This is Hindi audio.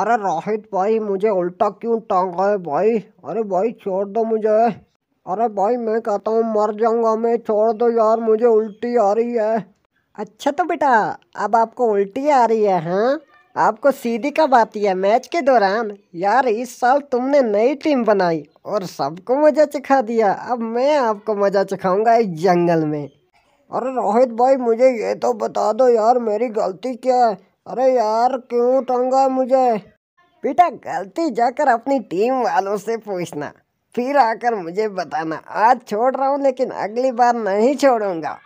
अरे रोहित भाई मुझे उल्टा क्यों टांगा है भाई अरे भाई छोड़ दो मुझे अरे भाई मैं कहता हूँ मर जाऊँगा मैं छोड़ दो यार मुझे उल्टी आ रही है अच्छा तो बेटा अब आपको उल्टी आ रही है हाँ आपको सीधी कब आती है मैच के दौरान यार इस साल तुमने नई टीम बनाई और सबको मज़ा चखा दिया अब मैं आपको मज़ा चखाऊंगा इस जंगल में अरे रोहित भाई मुझे ये तो बता दो यार मेरी गलती क्या है अरे यार क्यों टांगा मुझे बेटा गलती जाकर अपनी टीम वालों से पूछना फिर आकर मुझे बताना आज छोड़ रहा हूँ लेकिन अगली बार नहीं छोड़ूंगा